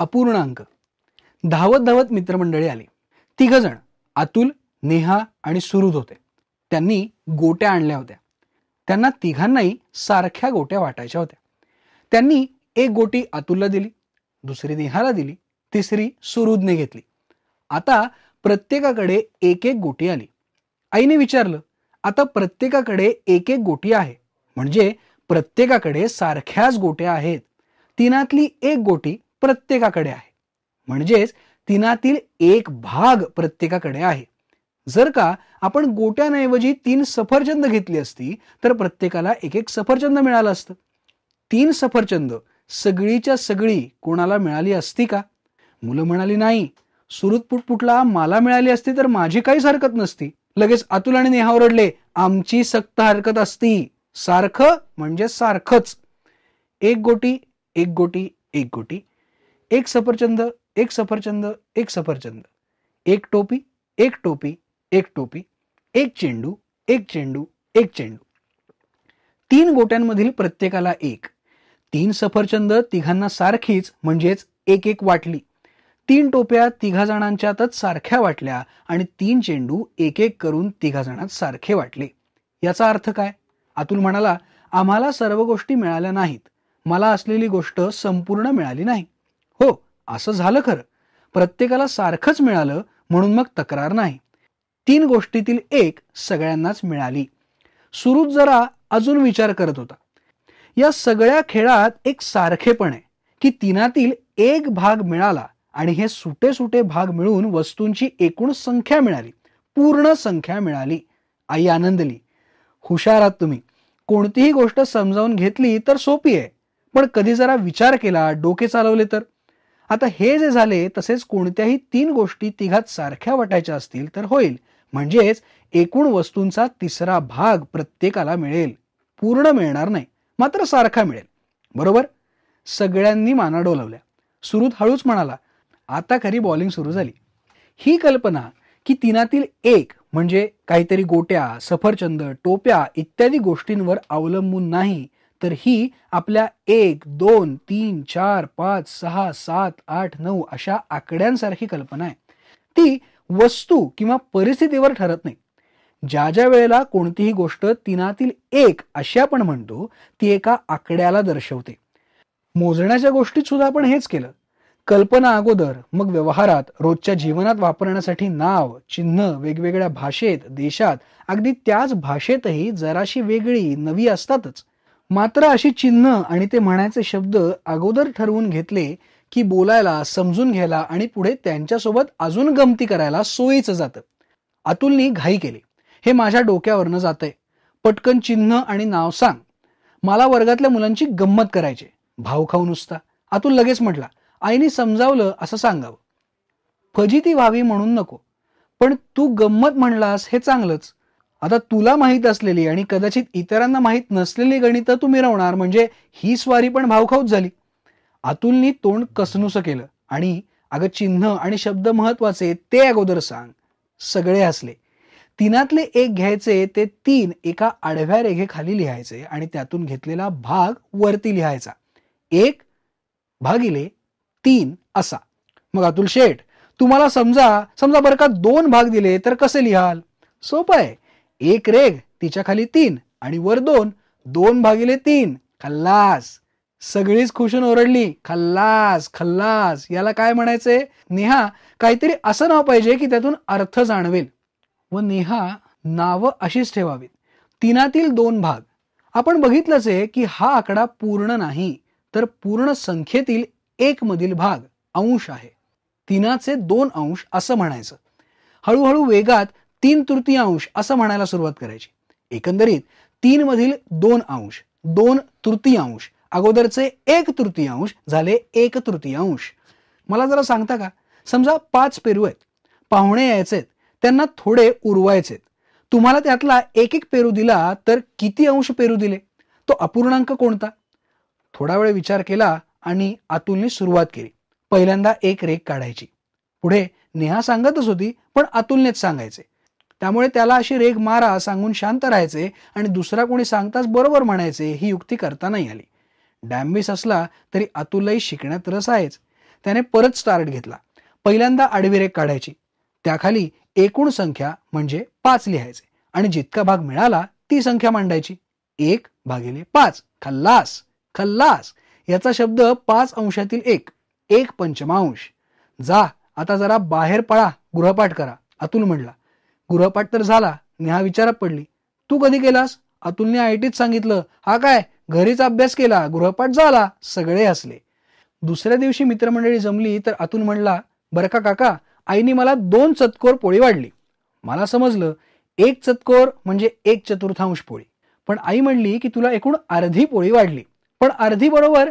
अपूर्ण अंक धावत धावत मित्रमंडळी आली तिघजण अतुल नेहा आणि सुरुद होते त्यांनी गोट्या आणल्या होत्या त्यांना तिघांनाही सारख्या गोट्या वाटायच्या होत्या त्यांनी एक गोटी अतुलला दिली दुसरी नेहाला दिली तिसरी सुरुदने घेतली आता प्रत्येकाकडे एक एक गोटी आली आईने विचारलं आता प्रत्येकाकडे एक एक गोटी आहे म्हणजे प्रत्येकाकडे सारख्याच गोट्या आहेत तिनातली एक गोटी प्रत्येकाकडे आहे म्हणजेच तिनातील एक भाग प्रत्येकाकडे आहे जर का आपण गोट्यांऐवजी तीन सफरचंद घेतली असती तर प्रत्येकाला एक एक सफरचंद मिळालं असतं तीन सफरचंद सगळीच्या सगळी कोणाला मिळाली असती का मुलं म्हणाली नाही सुरुत पुटपुटला मला मिळाली असती तर माझी काहीच हरकत नसती लगेच अतुल आणि नेहा ओरडले आमची सक्त हरकत असती सारखं म्हणजे सारखंच एक गोटी एक गोटी एक गोटी एक सफरचंद एक सफरचंद एक सफरचंद एक टोपी एक टोपी एक टोपी एक चेंडू एक चेंडू एक चेंडू तीन गोट्यांमधील प्रत्येकाला एक तीन सफरचंद तिघांना सारखीच म्हणजेच एक एक वाटली तीन टोप्या तिघा जणांच्यातच सारख्या वाटल्या आणि तीन चेंडू एक एक करून तिघा जणांत सारखे वाटले याचा अर्थ काय अतुल म्हणाला आम्हाला सर्व गोष्टी मिळाल्या नाहीत मला असलेली गोष्ट संपूर्ण मिळाली नाही हो असं झालं खरं प्रत्येकाला सारखंच मिळालं म्हणून मग तक्रार नाही तीन गोष्टीतील एक सगळ्यांनाच मिळाली सुरू जरा अजून विचार करत होता या सगळ्या खेळात एक सारखेपण आहे की तिनातील एक भाग मिळाला आणि हे सुटे सुटे भाग मिळून वस्तूंची एकूण संख्या मिळाली पूर्ण संख्या मिळाली आई आनंदली हुशारात तुम्ही कोणतीही गोष्ट समजावून घेतली तर सोपी आहे पण कधी जरा विचार केला डोके चालवले तर आता हे जे झाले तसेच कोणत्याही तीन गोष्टी तिघात सारख्या वाटायच्या असतील तर होईल म्हणजेच एकूण वस्तूंचा तिसरा भाग प्रत्येकाला मिळेल पूर्ण मिळणार नाही मात्र सारखा मिळेल बरोबर सगळ्यांनी माना डोलावल्या सुरूत हळूच म्हणाला आता खरी बॉलिंग सुरू झाली ही कल्पना की तिनातील एक म्हणजे काहीतरी गोट्या सफरचंद टोप्या इत्यादी गोष्टींवर अवलंबून नाही तर ही आपल्या एक दोन तीन चार पाच सहा सात आठ नऊ अशा आकड्यांसारखी कल्पना आहे ती वस्तू किंवा परिस्थितीवर ठरत नाही ज्या ज्या वेळेला कोणतीही गोष्ट तिनातील एक अशी आपण म्हणतो ती एका आकड्याला दर्शवते मोजण्याच्या गोष्टीत सुद्धा आपण हेच केलं कल्पना अगोदर मग व्यवहारात रोजच्या जीवनात वापरण्यासाठी नाव चिन्ह वेगवेगळ्या भाषेत देशात अगदी त्याच भाषेतही जराशी वेगळी नवी असतातच मात्र अशी चिन्ह आणि ते म्हणायचे शब्द अगोदर ठरवून घेतले की बोलायला समजून घ्यायला आणि पुढे त्यांच्यासोबत अजून गमती करायला सोयीचं जातं अतुलनी घाई केली हे माझ्या डोक्यावरनं जातंय पटकन चिन्ह आणि नाव सांग मला वर्गातल्या मुलांची गंमत करायचे भाव खाऊ नुसता अतुल लगेच म्हटला आईने समजावलं असं सांगावं फजिती व्हावी म्हणून नको पण तू गंमत म्हणलास हे चांगलंच आता तुला माहीत असलेली आणि कदाचित इतरांना माहीत नसलेली गणित तू मिरवणार म्हणजे ही स्वारी पण भावखाऊच झाली अतुलनी तोंड कसनुस केलं आणि अगं चिन्ह आणि शब्द महत्वाचे ते अगोदर सांग सगळे असले तिनातले एक घ्यायचे ते तीन एका आडव्या रेघेखाली लिहायचे आणि त्यातून घेतलेला भाग वरती लिहायचा एक भागिले तीन असा मग अतुल शेठ तुम्हाला समजा समजा बरं का दोन भाग दिले तर कसे लिहाल सोपं आहे एक रेघ तिच्या खाली तीन आणि वर दोन दोन भागिले तीन खल्लास सगळीच खुशून ओरडली खल्लास खल्लास याला काय म्हणायचे नेहा काहीतरी असं नाव पाहिजे की त्यातून अर्थ जाणवेल व नेहा नाव अशीच ठेवावीत तीनातील दोन भाग आपण बघितलंच आहे की हा आकडा पूर्ण नाही तर पूर्ण संख्येतील एक मधील भाग अंश आहे तिनाचे दोन अंश असं म्हणायचं हळूहळू वेगात तीन तृतीयांश असं म्हणायला सुरुवात करायची एकंदरीत तीन मधील दोन अंश दोन तृतीयांश अगोदरचे एक तृतीयांश झाले एक तृतीयांश मला जरा सांगता का समजा पाच पेरू आहेत पाहुणे यायचेत त्यांना थोडे उरवायचेत तुम्हाला त्यातला एक एक पेरू दिला तर किती अंश पेरू दिले तो अपूर्णांक कोणता थोडा वेळ विचार केला आणि अतुलने सुरुवात केली पहिल्यांदा एक रेख काढायची पुढे नेहा सांगतच होती पण अतुलनेच सांगायचे त्यामुळे त्याला अशी रेग मारा सांगून शांत राहायचे आणि दुसरा कोणी सांगताच बरोबर म्हणायचे ही युक्ती करता नाही आली डॅम्बिस असला तरी अतुलही शिकण्यात रस आहेच त्याने परत स्टार्ट घेतला पहिल्यांदा आडवी रेग काढायची त्याखाली एकूण संख्या म्हणजे पाच लिहायचे आणि जितका भाग मिळाला ती संख्या मांडायची एक भागिले पाच खल्लास खल्लास याचा शब्द पाच अंशातील एक एक पंचमांश जा आता जरा बाहेर पळा गृहपाठ करा अतुल म्हणला गृहपाठ तर झाला नेहा विचारात पडली तू कधी केलास अतुलने आयटीत सांगितलं हा काय घरीच अभ्यास केला गृहपाठ झाला सगळे हसले दुसऱ्या दिवशी मित्रमंडळी जमली तर अतुल म्हणला बरं का काका आईने मला दोन चतकोर पोळी वाढली मला समजलं एक चतकोर म्हणजे एक चतुर्थांश पोळी पण आई म्हणली की तुला एकूण अर्धी पोळी वाढली पण अर्धी बरोबर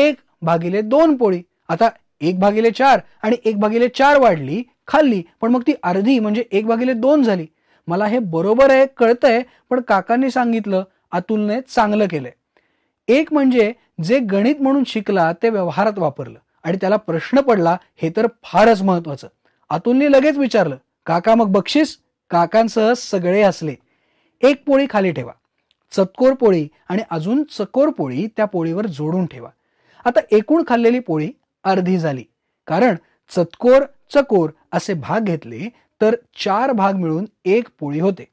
एक भागिले दोन पोळी आता एक भागिले चार आणि एक भागिले चार वाढली खाल्ली पण मग ती अर्धी म्हणजे एक भागिले दोन झाली मला हे बरोबर आहे कळतंय पण काकांनी सांगितलं अतुलने चांगलं केलंय एक म्हणजे जे गणित म्हणून शिकला ते व्यवहारात वापरलं आणि त्याला प्रश्न पडला हे तर फारच महत्वाचं अतुलने लगेच विचारलं काका मग बक्षीस काकांसह सगळे असले एक पोळी खाली ठेवा चतकोर पोळी आणि अजून चकोर पोळी त्या पोळीवर जोडून ठेवा आता एकूण खाल्लेली पोळी अर्धी झाली कारण चतकोर चकोर असे भाग घेतले तर चार भाग मिळून एक पोळी होते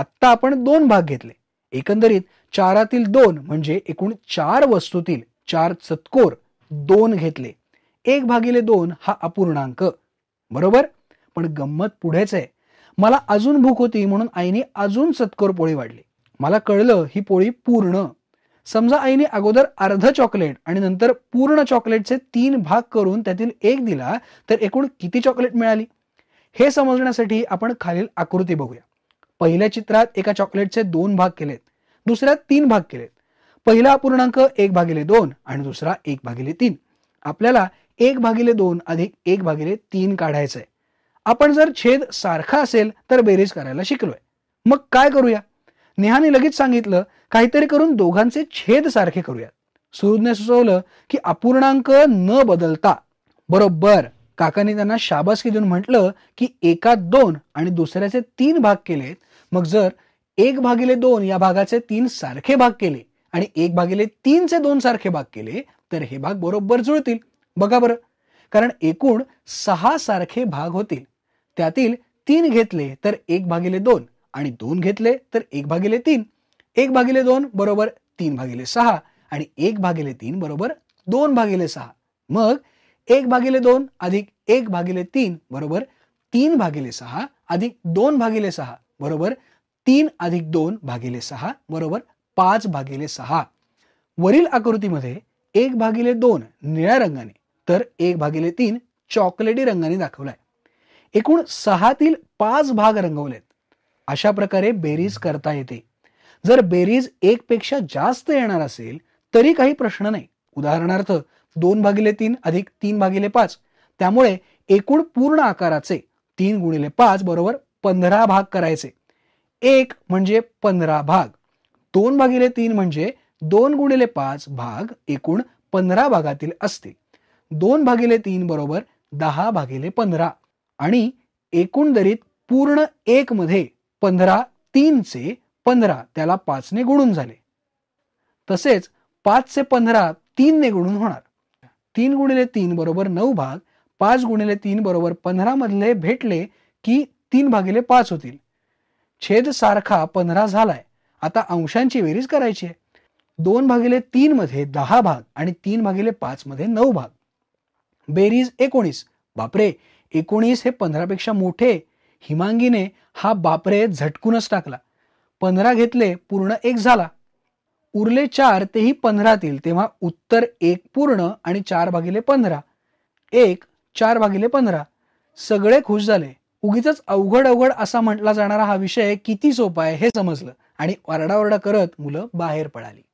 आत्ता आपण दोन भाग घेतले एकंदरीत चारातील दोन म्हणजे एकूण चार वस्तूतील चार चतकोर दोन घेतले एक भागिले दोन हा अपूर्णांक बरोबर पण गंमत पुढेच आहे मला अजून भूक होती म्हणून आईने अजून चतकोर पोळी वाढली मला कळलं ही पोळी पूर्ण समजा आईने अगोदर अर्ध चॉकलेट आणि नंतर पूर्ण चॉकलेटचे तीन भाग करून त्यातील एक दिला तर एकूण किती चॉकलेट मिळाली हे समजण्यासाठी आपण खालील आकृती बघूया पहिल्या चित्रात एका चॉकलेटचे दोन भाग केलेत दुसऱ्यात तीन भाग केलेत पहिला अपूर्णांक एक भागिले दोन आणि दुसरा एक भागिले तीन आपल्याला एक भागिले दोन अधिक एक भागिले तीन काढायचंय आपण जर छेद सारखा असेल तर बेरीज करायला शिकलोय मग काय करूया नेहाने लगेच सांगितलं काहीतरी करून दोघांचे छेद सारखे करूयात सुरूने सुचवलं की अपूर्णांक न बदलता बरोबर काकाने त्यांना शाबासकी देऊन म्हटलं की एका दोन आणि दुसऱ्याचे तीन भाग केलेत मग जर एक भागिले दोन या भागाचे तीन सारखे भाग केले आणि एक भागिले तीनचे दोन सारखे भाग केले तर हे भाग बरोबर जुळतील बघा बरं कारण एकूण सहा सारखे भाग होतील त्यातील तीन घेतले तर एक भागिले दोन आणि दोन घेतले तर एक भागिले तीन एक भागिले दोन बरोबर तीन भागिले सहा आणि एक भागिले तीन बरोबर दोन भागिले सहा मग एक भागिले दोन अधिक एक भागिले तीन बरोबर तीन भागिले सहा अधिक दोन भागिले सहा बरोबर तीन अधिक दोन भागिले सहा बरोबर पाच भागिले सहा वरील आकृतीमध्ये एक भागिले दोन निळ्या रंगाने तर एक भागिले तीन चॉकलेटी रंगाने दाखवलाय एकूण सहातील पाच भाग रंगवलेत अशा प्रकारे बेरीज करता येते जर बेरीज एक पेक्षा जास्त येणार असेल तरी काही प्रश्न नाही उदाहरणार्थ दोन भागिले तीन अधिक तीन भागिले पाच त्यामुळे एकूण पूर्ण आकाराचे तीन गुणिले पाच बरोबर पंधरा भाग करायचे एक म्हणजे पंधरा भाग दोन भागिले तीन म्हणजे दोन गुणिले पाच भाग एकूण पंधरा भागातील असतील दोन भागिले तीन बरोबर दहा भागिले पंधरा आणि एकूण दरीत पूर्ण एक मध्ये पंधरा तीन चे पंधरा त्याला पाचने गुणून झाले तसेच पाच चे पंधरा तीन ने गुणून होणार तीन गुणिले तीन बरोबर नऊ भाग पाच गुणिले तीन बरोबर पंधरा मधले भेटले की तीन भागिले पाच होतील छेद सारखा पंधरा झालाय आता अंशांची बेरीज करायची आहे दोन भागिले तीन मध्ये दहा भाग आणि तीन भागिले पाच मध्ये नऊ भाग बेरीज एकोणीस बापरे एकोणीस हे पंधरापेक्षा मोठे हिमांगीने हा बापरे झटकूनच टाकला पंधरा घेतले पूर्ण एक झाला उरले चार तेही पंधरातील तेव्हा उत्तर एक पूर्ण आणि चार भागिले पंधरा एक चार भागिले पंधरा सगळे खुश झाले उगीच अवघड अवघड असा म्हटला जाणारा हा विषय किती सोपा आहे हे समजलं आणि ओरडाओरडा करत मुलं बाहेर पडाली